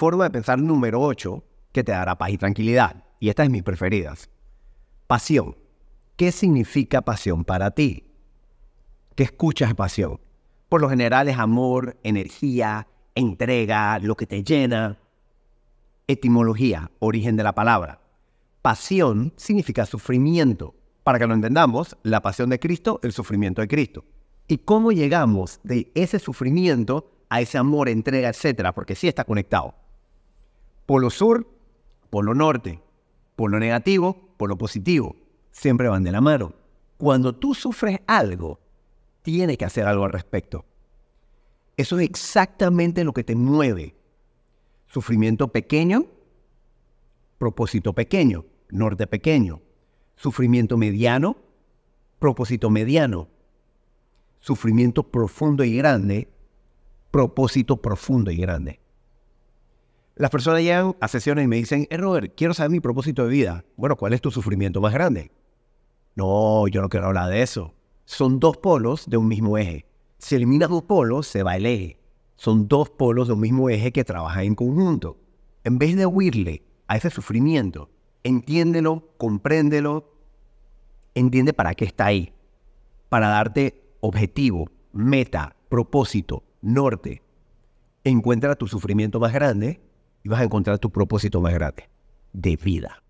Forma de pensar número 8 que te dará paz y tranquilidad. Y esta es mi preferida Pasión. ¿Qué significa pasión para ti? ¿Qué escuchas pasión? Por lo general es amor, energía, entrega, lo que te llena. Etimología, origen de la palabra. Pasión significa sufrimiento. Para que lo entendamos, la pasión de Cristo, el sufrimiento de Cristo. ¿Y cómo llegamos de ese sufrimiento a ese amor, entrega, etcétera? Porque sí está conectado. Polo sur, polo norte, polo negativo, polo positivo. Siempre van de la mano. Cuando tú sufres algo, tienes que hacer algo al respecto. Eso es exactamente lo que te mueve. Sufrimiento pequeño, propósito pequeño, norte pequeño. Sufrimiento mediano, propósito mediano. Sufrimiento profundo y grande, propósito profundo y grande. Las personas llegan a sesiones y me dicen, eh, Robert, quiero saber mi propósito de vida. Bueno, ¿cuál es tu sufrimiento más grande? No, yo no quiero hablar de eso. Son dos polos de un mismo eje. Si eliminas dos polos, se va el eje. Son dos polos de un mismo eje que trabajan en conjunto. En vez de huirle a ese sufrimiento, entiéndelo, compréndelo, entiende para qué está ahí. Para darte objetivo, meta, propósito, norte. Encuentra tu sufrimiento más grande y vas a encontrar tu propósito más grande de vida.